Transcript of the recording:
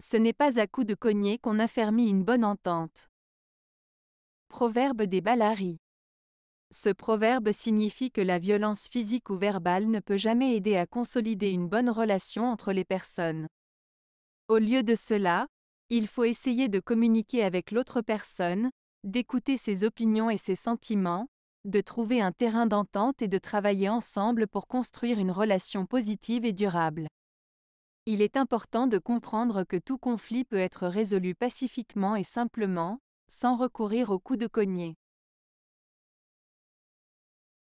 Ce n'est pas à coups de cogné qu'on affermit une bonne entente. Proverbe des balari Ce proverbe signifie que la violence physique ou verbale ne peut jamais aider à consolider une bonne relation entre les personnes. Au lieu de cela, il faut essayer de communiquer avec l'autre personne, d'écouter ses opinions et ses sentiments, de trouver un terrain d'entente et de travailler ensemble pour construire une relation positive et durable. Il est important de comprendre que tout conflit peut être résolu pacifiquement et simplement, sans recourir au coup de cognée.